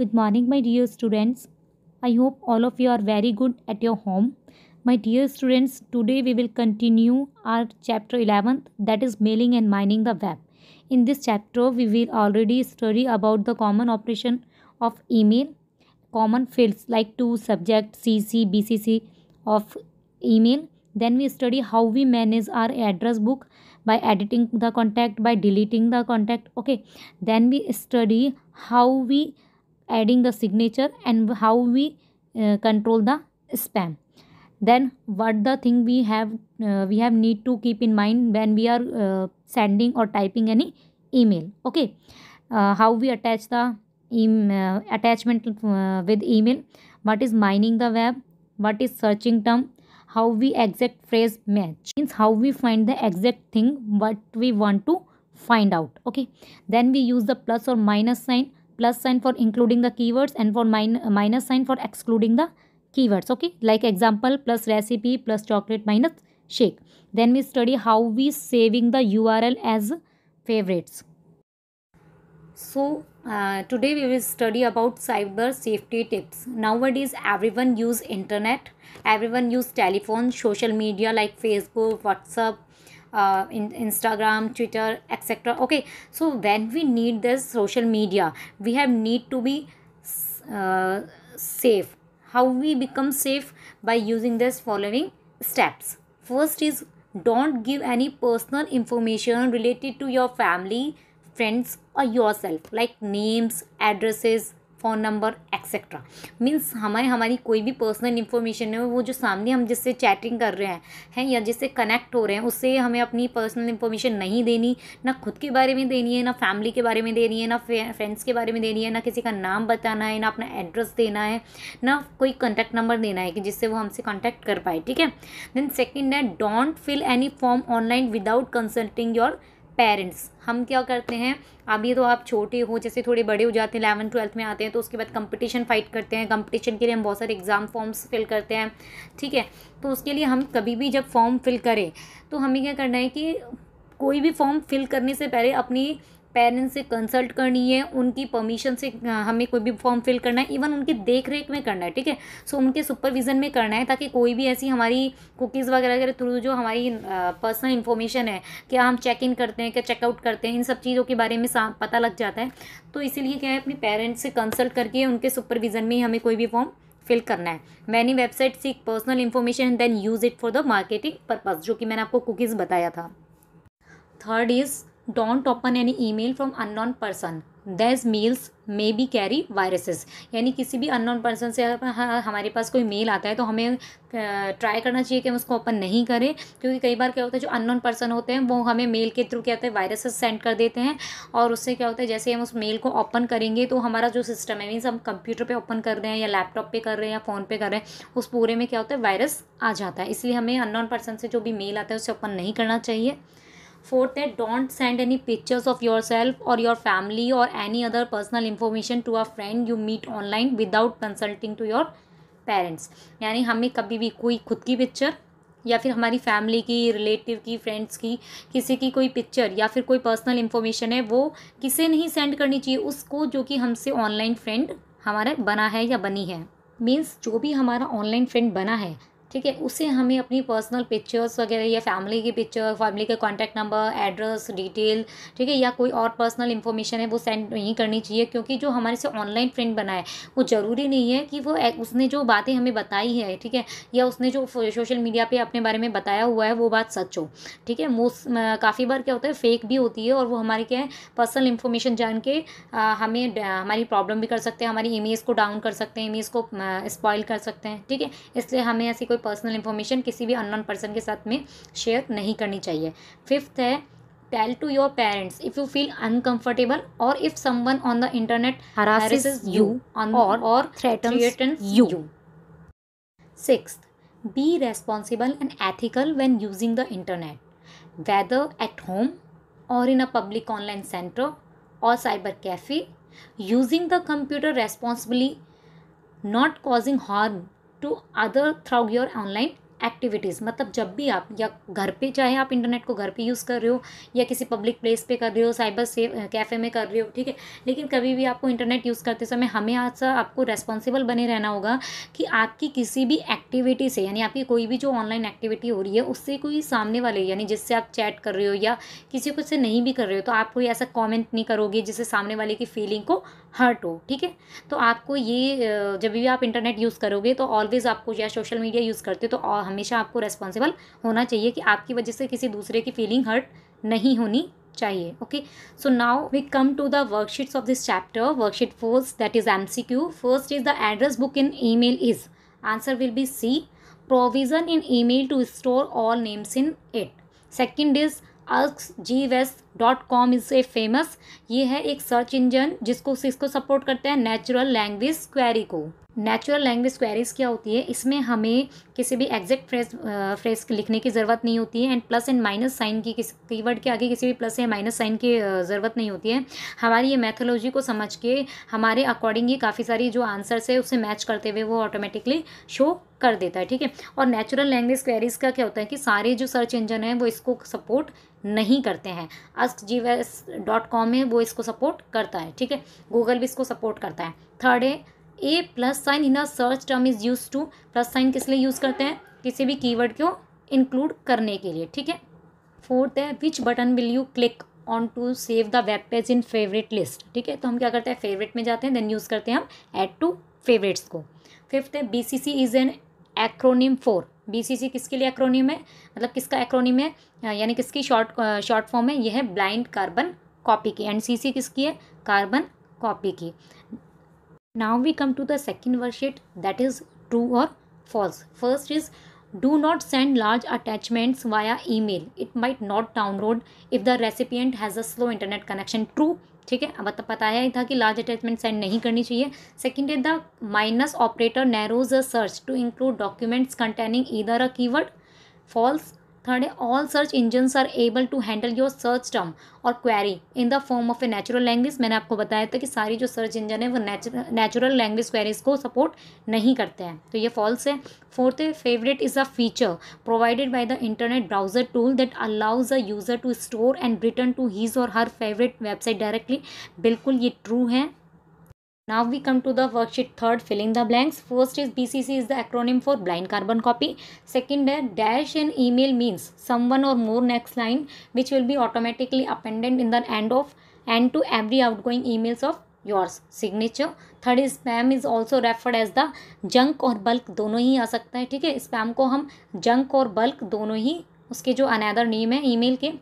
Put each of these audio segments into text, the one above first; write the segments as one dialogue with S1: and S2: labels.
S1: Good morning, my dear students. I hope all of you are very good at your home. My dear students, today we will continue our chapter 11th that is mailing and mining the web. In this chapter, we will already study about the common operation of email, common fields like to, subject, CC, BCC of email. Then we study how we manage our address book by editing the contact, by deleting the contact. Okay. Then we study how we adding the signature and how we uh, control the spam then what the thing we have uh, we have need to keep in mind when we are uh, sending or typing any email okay uh, how we attach the em uh, attachment uh, with email what is mining the web what is searching term how we exact phrase match means how we find the exact thing what we want to find out okay then we use the plus or minus sign plus sign for including the keywords and for min uh, minus sign for excluding the keywords okay like example plus recipe plus chocolate minus shake then we study how we saving the url as favorites so uh, today we will study about cyber safety tips nowadays everyone use internet everyone use telephone social media like facebook whatsapp uh, in instagram twitter etc okay so when we need this social media we have need to be uh, safe how we become safe by using this following steps first is don't give any personal information related to your family friends or yourself like names addresses phone number etcetera means हमारे हमारी कोई भी personal information है वो जो सामने हम जिससे चैटिंग कर रहे हैं हैं या जिससे कनेक्ट हो रहे हैं उससे हमें अपनी पर्सनल इन्फॉर्मेशन नहीं देनी ना खुद के बारे में देनी है ना फैमिली के बारे में देनी है ना फ्रेंड्स के बारे में देनी है ना किसी का नाम बताना है ना अपना एड्रेस देना है ना कोई कॉन्टैक्ट नंबर देना है कि जिससे वो हमसे कॉन्टैक्ट कर पाए ठीक है देन सेकेंड है don't fill any form online without consulting your parents हम क्या करते हैं अभी तो आप छोटे हो जैसे थोड़े बड़े हो जाते हैं इलेवन ट्वेल्थ में आते हैं तो उसके बाद कंपटीशन फाइट करते हैं कंपटीशन के लिए हम बहुत सारे एग्ज़ाम फॉर्म्स फिल करते हैं ठीक है तो उसके लिए हम कभी भी जब फॉर्म फिल करें तो हमें क्या करना है कि कोई भी फॉर्म फिल करने से पहले अपनी पेरेंट्स से कंसल्ट करनी है उनकी परमिशन से हमें कोई भी फॉर्म फिल करना है इवन उनकी देख रेख में करना है ठीक है सो उनके सुपरविज़न में करना है ताकि कोई भी ऐसी हमारी कुकीज़ वगैरह के थ्रू जो हमारी पर्सनल इन्फॉर्मेशन है क्या हम चेक इन करते हैं क्या चेकआउट करते हैं इन सब चीज़ों के बारे में पता लग जाता है तो इसीलिए क्या है अपने पेरेंट्स से कंसल्ट करके उनके सुपरविज़न में ही हमें कोई भी फॉर्म फिल करना है many website see personal information then use it for the marketing purpose जो कि मैंने आपको कुकीज़ बताया था third is don't open any email from unknown person these mails may be carry viruses यानी किसी भी अननोन पर्सन से हमारे पास कोई मेल आता है तो हमें ट्राई करना चाहिए कि हम उसको ओपन नहीं करें क्योंकि कई बार क्या होता है जो अननोन पर्सन होते हैं वो हमें मेल के थ्रू क्या होता है वायरसेस सेंड कर देते हैं और उससे क्या होता है जैसे हम उस मेल को ओपन करेंगे तो हमारा जो सिस्टम है मीन्स हम कंप्यूटर पर ओपन कर रहे हैं या लैपटॉप पर कर रहे हैं या फ़ोन पर कर रहे हैं उस पूरे में क्या होता है वायरस आ जाता है इसलिए हमें अननोन पर्सन से जो भी मेल आता है उसे ओपन नहीं करना चाहिए फोर्थ है don't send any pictures of yourself और योर फैमिली और any other personal information to a friend you meet online without consulting to your parents यानी हमें कभी भी कोई खुद की पिक्चर या फिर हमारी फैमिली की रिलेटिव की फ्रेंड्स की किसी की कोई पिक्चर या फिर कोई पर्सनल इन्फॉर्मेशन है वो किसे नहीं सेंड करनी चाहिए उसको जो कि हमसे ऑनलाइन फ्रेंड हमारा बना है या बनी है मीन्स जो भी हमारा ऑनलाइन फ्रेंड बना है ठीक है उसे हमें अपनी पर्सनल पिक्चर्स वगैरह या फैमिली की पिक्चर फैमिली के कॉन्टैक्ट नंबर एड्रेस डिटेल ठीक है या कोई और पर्सनल इन्फॉर्मेशन है वो सेंड नहीं करनी चाहिए क्योंकि जो हमारे से ऑनलाइन फ्रेंड बना है वो ज़रूरी नहीं है कि वो उसने जो बातें हमें बताई है ठीक है या उसने जो सोशल मीडिया पर अपने बारे में बताया हुआ है वो बात सच हो ठीक है मोस्ट काफ़ी बार क्या होता है फेक भी होती है और वो हमारे क्या है पर्सनल इन्फॉर्मेशन जान के हमें हमारी प्रॉब्लम भी कर सकते हैं हमारी इमेज को डाउन कर सकते हैं इमेज को स्पॉइल कर सकते हैं ठीक है इसलिए हमें ऐसी कोई कोई पर्सनल इन्फॉर्मेशन किसी भी अननोन पर्सन के साथ में शेयर नहीं करनी चाहिए फिफ्थ है tell to your parents if you feel uncomfortable और if someone on the internet you और six be responsible and ethical when using the internet whether at home और in a public online center और cyber cafe using the computer responsibly not causing harm to other through your online activities मतलब जब भी आप या घर पे चाहे आप इंटरनेट को घर पे यूज़ कर रहे हो या किसी पब्लिक प्लेस पे कर रहे हो साइबर से कैफ़े में कर रहे हो ठीक है लेकिन कभी भी आपको इंटरनेट यूज़ करते समय हमेशा आपको रेस्पॉन्सिबल बने रहना होगा कि आपकी किसी भी एक्टिविटी से यानी आपकी कोई भी जो ऑनलाइन एक्टिविटी हो रही है उससे कोई सामने वाले यानी जिससे आप चैट कर रहे हो या किसी को से नहीं भी कर रहे हो तो आप कोई ऐसा कॉमेंट नहीं करोगे जिससे सामने वाले की फीलिंग को हर्ट हो ठीक है तो आपको ये जब भी आप इंटरनेट यूज़ करोगे तो ऑलवेज़ आपको या सोशल मीडिया यूज़ करते हो तो हमेशा आपको रेस्पॉन्सिबल होना चाहिए कि आपकी वजह से किसी दूसरे की फीलिंग हर्ट नहीं होनी चाहिए okay so now we come to the worksheets of this chapter worksheet fours that is M C Q first is the address book in email is answer will be C provision in email to store all names in it second is us G west dot com is a famous ये है एक search engine जिसको इसको support करता है natural language query को natural language queries क्या होती है इसमें हमें किसी भी एग्जैक्ट फ्रेज फ्रेज लिखने की ज़रूरत नहीं होती है and plus and minus sign की किसी कीवर्ड के आगे किसी भी प्लस या माइनस साइन की ज़रूरत नहीं होती है हमारी ये मैथोलॉजी को समझ के हमारे अकॉर्डिंग ही काफ़ी सारी जो आंसर्स है उससे मैच करते हुए वो ऑटोमेटिकली शो कर देता है ठीक है और नेचुरल लैंग्वेज क्वेरीज़ का क्या होता है कि सारे जो सर्च इंजन है वो इसको सपोर्ट नहीं करते हैं आस्क जी डॉट कॉम है वो इसको सपोर्ट करता है ठीक है गूगल भी इसको सपोर्ट करता है थर्ड है a plus sign in a search term is use to plus sign किस लिए यूज़ करते हैं किसी भी कीवर्ड को इंक्लूड करने के लिए ठीक है फोर्थ है which button will you click on to save the web page in favorite list ठीक है तो हम क्या करते हैं फेवरेट में जाते हैं देन यूज़ करते हैं हम ऐड टू फेवरेट्स को फिफ्थ है B C C is an acronym for BCC किसके लिए एक्रोनिम है मतलब किसका एक्रोनिम है यानी किसकी शॉर्ट शॉर्ट फॉर्म है यह है ब्लाइंड कार्बन कॉपी की एंड सी किसकी है कार्बन कॉपी की now we come to the second worksheet that is true और false first is do not send large attachments email it might not download if the recipient has a slow internet connection true ठीक है अब बताया ही था कि large attachment sign नहीं करनी चाहिए सेकेंड है the minus operator narrows a search to include documents containing either a keyword false third है all search engines are able to handle your search term और query in the form of a natural language मैंने आपको बताया था कि सारी जो search engine है वो नेचुरल लैंग्वेज क्वेरीज को सपोर्ट नहीं करते हैं तो ये फॉल्स है fourth favorite is a feature provided by the internet browser tool that allows a user to store and return to his और हर फेवरेट वेबसाइट डायरेक्टली बिल्कुल ये ट्रू है Now we come to the worksheet third filling the blanks. First is BCC is the acronym for blind carbon copy. Second dash and email means someone or more next line which will be automatically appended in the end of and to every outgoing emails of yours signature. Third spam is also referred as the junk और bulk दोनों ही आ सकता है ठीक है spam को हम junk और बल्क दोनों ही उसके जो अनदर नेम है ईमेल के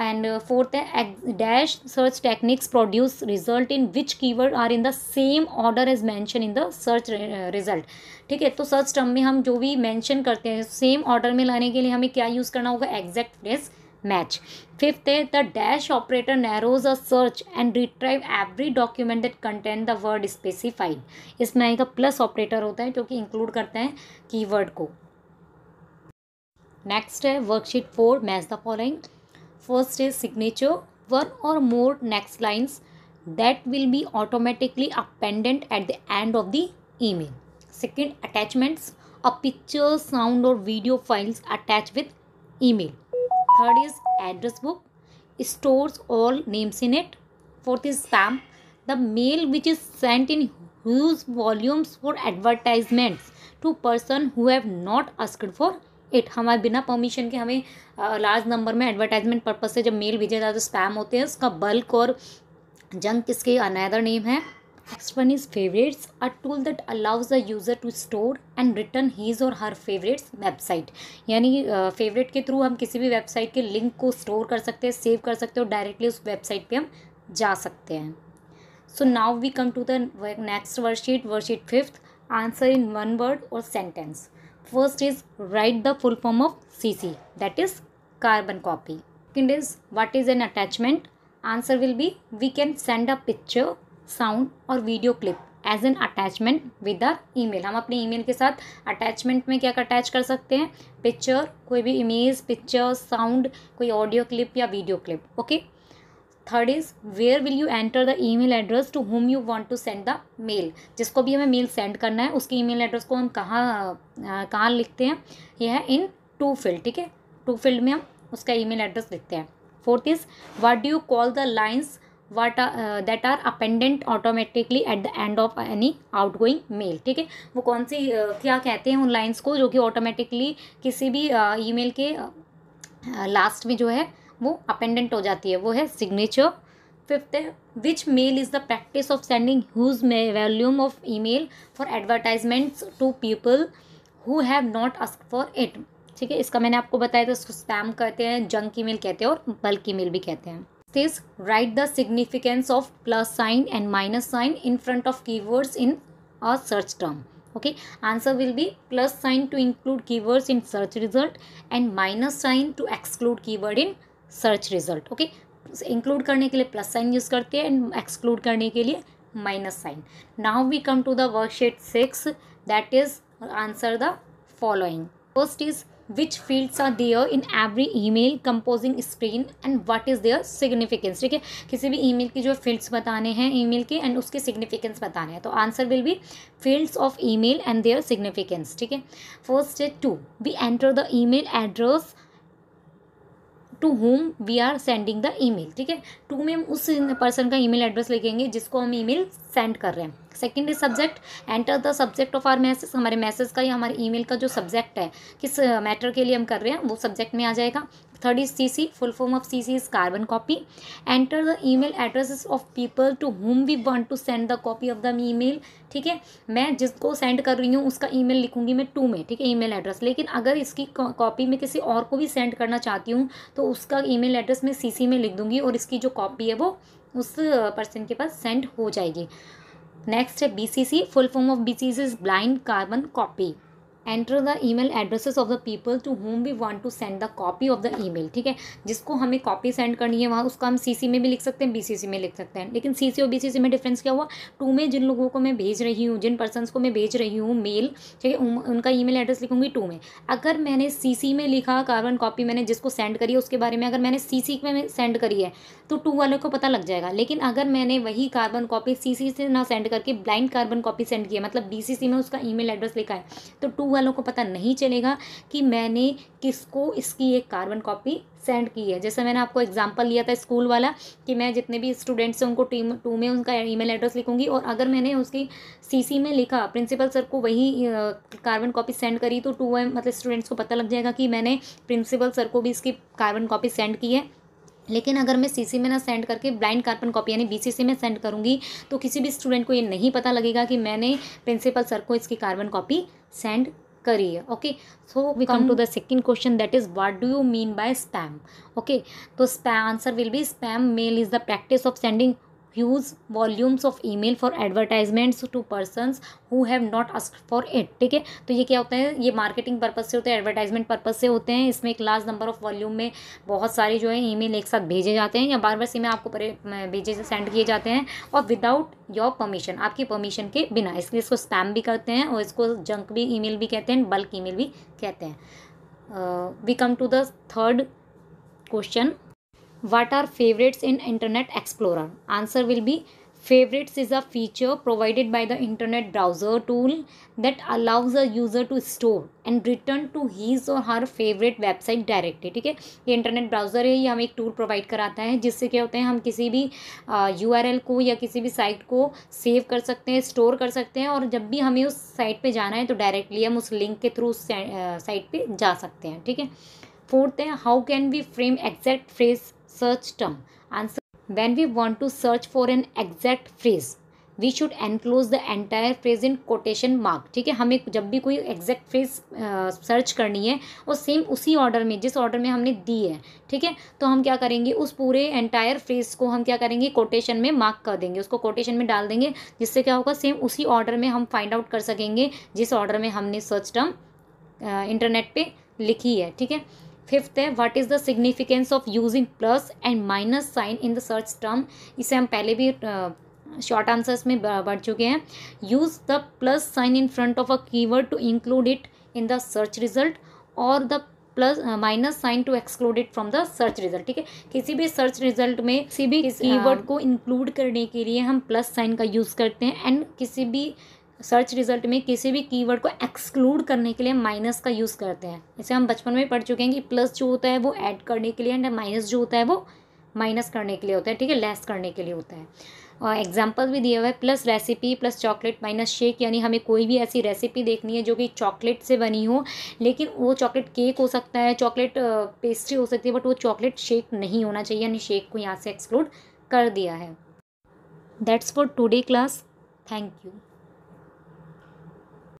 S1: एंड फोर्थ है dash search techniques produce result in which keyword are in the same order is mention in the search result ठीक है तो सर्च टर्म में हम जो भी मैंशन करते हैं सेम ऑर्डर में लाने के लिए हमें क्या यूज़ करना होगा एग्जैक्ट फ्रेस मैच फिफ्थ है the dash operator narrows a search and retrieve every document that content the word specified इसमें आएगा प्लस ऑपरेटर होता है जो कि इंक्लूड करते हैं कीवर्ड को नेक्स्ट है worksheet four match the following First is signature, one or more next lines that will be automatically appended at the end of the email. Second, attachments, a picture, sound or video files attached with email. Third is address book, it stores all names in it. Fourth is spam, the mail which is sent in huge volumes for advertisements to person who have not asked for it हमारे बिना permission के हमें large number में advertisement purpose से जब mail भेजे जाते spam तो होते हैं उसका बल्क और जंक इसके अनदर नेम है next one is favorites a tool that allows the user to store and return his और हर फेवरेट्स वेबसाइट यानी फेवरेट के थ्रू हम किसी भी वेबसाइट के लिंक को स्टोर कर सकते हैं सेव कर सकते हैं और डायरेक्टली उस वेबसाइट पे हम जा सकते हैं so now we come to the next worksheet worksheet fifth answer in one word और sentence first is write the full form of cc that is carbon copy second is what is an attachment answer will be we can send a picture sound or video clip as an attachment with our email हम अपने ई mail के साथ attachment में क्या attach कर सकते हैं picture कोई भी इमेज पिक्चर साउंड कोई ऑडियो क्लिप या video clip okay okay? Third is where will you enter the email address to whom you want to send the mail जिसको भी हमें मेल सेंड करना है उसके ईमेल एड्रेस को हम कहाँ कहाँ लिखते हैं यह है इन टू फील्ड ठीक है टू फील्ड में हम उसका ईमेल एड्रेस लिखते हैं fourth is what do you call the lines what that are appended automatically at the end of any outgoing mail ठीक है वो कौन सी uh, क्या कहते हैं उन लाइन्स को जो कि ऑटोमेटिकली किसी भी ई uh, मेल के लास्ट uh, में जो है वो अपेंडेंट हो जाती है वो है सिग्नेचर फिफ्थ है which mail is the practice of sending huge may volume of email for advertisements to people who have not ask for it ठीक है इसका मैंने आपको बताया था इसको स्पैम कहते हैं जंक ई मेल कहते हैं और बल्क ई मेल भी कहते हैं this write the significance of plus sign and minus sign in front of keywords in a search term will be plus sign to include keywords in search result and minus sign to exclude keyword in search result okay include करने के लिए plus sign use करते हैं and exclude करने के लिए minus sign now we come to the worksheet six that is answer the first is which fields are there in every email composing screen and what is there significance ठीक है किसी भी email की जो fields बताने हैं email के and उसके सिग्निफिकेंस बताने हैं तो answer will be fields of email and there significance ठीक है first is to we enter the email address to whom we are sending the email ठीक है टू में हम उस पर्सन का ईमेल एड्रेस लिखेंगे जिसको हम ईमेल सेंड कर रहे हैं second is subject enter the subject of our message हमारे मैसेज का या हमारे ईमेल का जो सब्जेक्ट है किस मैटर के लिए हम कर रहे हैं वो सब्जेक्ट में आ जाएगा third is C C form of cc is carbon copy enter the email addresses of people to whom we want to send the copy of email ठीक है मैं जिसको सेंड कर रही हूँ उसका ईमेल लिखूंगी मैं टू में ठीक है ईमेल एड्रेस लेकिन अगर इसकी कॉपी मैं किसी और को भी सेंड करना चाहती हूँ तो उसका ईमेल एड्रेस मैं सी में लिख दूंगी और इसकी जो कॉपी है वो उस पर्सन के पास सेंड हो जाएगी नेक्स्ट है see full form of BCC is blind carbon copy enter the email addresses of the people to whom we want to send the copy of the email ठीक है जिसको हमें कॉपी सेंड करनी है वहाँ उसका हम सीसी में भी लिख सकते हैं बीसीसी में लिख सकते हैं लेकिन सीसी और बीसीसी में डिफरेंस क्या हुआ टू में जिन लोगों को मैं भेज रही हूँ जिन पर्सन को मैं भेज रही हूँ मेल ठीक है उनका ई एड्रेस लिखूंगी टू में अगर मैंने सी में लिखा कार्बन कॉपी मैंने जिसको सेंड करी है उसके बारे में अगर मैंने सी में सेंड करी है तो टू वाले को पता लग जाएगा लेकिन अगर मैंने वही कार्बन कॉपी सी से ना सेंड करके ब्लाइंड कार्बन कॉपी सेंड की है मतलब बी में उसका ई एड्रेस लिखा है तो टू वालों को पता नहीं चलेगा कि मैंने किसको इसकी एक कार्बन कॉपी सेंड की है जैसे मैंने आपको एग्जांपल लिया था स्कूल वाला कि मैं जितने भी स्टूडेंट्स हैं उनको टीम टू में उनका ईमेल एड्रेस लिखूंगी और अगर मैंने उसकी सीसी में लिखा प्रिंसिपल सर को वही कार्बन कॉपी सेंड करी तो टू एम मतलब स्टूडेंट्स को पता लग जाएगा कि मैंने प्रिंसिपल सर को भी इसकी कार्बन कॉपी सेंड की है लेकिन अगर मैं सीसी में ना सेंड करके ब्लाइंड कार्बन कॉपी यानी बीसीसी में सेंड करूंगी तो किसी भी स्टूडेंट को ये नहीं पता लगेगा कि मैंने प्रिंसिपल सर को इसकी कार्बन कॉपी सेंड करिए okay so we come to the second question that is what do you mean by spam okay तो answer will be spam mail is the practice of sending huge volumes of email for advertisements to persons who have not ask for it ठीक है तो ये क्या होता है ये marketing purpose से होते हैं एडवर्टाइजमेंट पर्पज से होते हैं इसमें एक लार्ज नंबर ऑफ वॉल्यूम में बहुत सारे जो है ई मेल एक साथ भेजे जाते हैं या बार बार सीमें आपको भेजे सेंड किए जाते हैं और विदाउट योर परमिशन आपकी परमिशन के बिना इसलिए इसको स्पैम भी करते हैं और इसको जंक भी ई मेल भी कहते हैं बल्क ई मेल भी कहते हैं we come to the third question what are favorites in internet explorer answer will be favorites is a feature provided by the internet browser tool that allows a user to store and return to his or her favorite website directly ठीक है ये internet browser है ये हमें एक tool provide कराता है जिससे क्या होता है हम किसी भी यू आर एल को या किसी भी साइट को सेव कर सकते हैं स्टोर कर सकते हैं और जब भी हमें उस साइट पे जाना है तो डायरेक्टली हम उस लिंक के थ्रू उस साइट पे जा सकते हैं ठीक है फोर्थ है how can we frame exact phrase search term. Answer When we want to search for an exact phrase, we should enclose the entire phrase in quotation mark ठीक है हमें जब भी कोई एग्जैक्ट फ्रेज सर्च करनी है और सेम उसी ऑर्डर में जिस ऑर्डर में हमने दी है ठीक है तो हम क्या करेंगे उस पूरे एंटायर फ्रेज को हम क्या करेंगे कोटेशन में मार्क कर देंगे उसको कोटेशन में डाल देंगे जिससे क्या होगा सेम उसी ऑर्डर में हम फाइंड आउट कर सकेंगे जिस ऑर्डर में हमने सर्च टर्म इंटरनेट पर लिखी है ठीक है फिफ्थ है what is the significance of using plus and minus sign in the search term इसे हम पहले भी शॉर्ट आंसर्स में बढ़ चुके हैं use the plus sign in front of a keyword to include it in the search result और the plus minus sign to exclude it from the search result ठीक है किसी भी सर्च रिजल्ट में किसी भी कीवर्ड हाँ। को इंक्लूड करने के लिए हम प्लस साइन का यूज़ करते हैं एंड किसी भी सर्च रिजल्ट में किसी भी कीवर्ड को एक्सक्लूड करने के लिए माइनस का यूज़ करते हैं इसे हम बचपन में पढ़ चुके हैं कि प्लस जो होता है वो ऐड करने के लिए एंड माइनस जो होता है वो माइनस करने के लिए होता है ठीक है लेस करने के लिए होता है और एग्जाम्पल भी दिया हुआ है plus recipe plus chocolate minus shake यानी हमें कोई भी ऐसी रेसिपी देखनी है जो कि चॉकलेट से बनी हो लेकिन वो चॉकलेट केक हो सकता है चॉकलेट पेस्ट्री हो सकती है बट वो चॉकलेट शेक नहीं होना चाहिए यानी शेक को यहाँ से एक्सक्लूड कर दिया है that's for today class thank you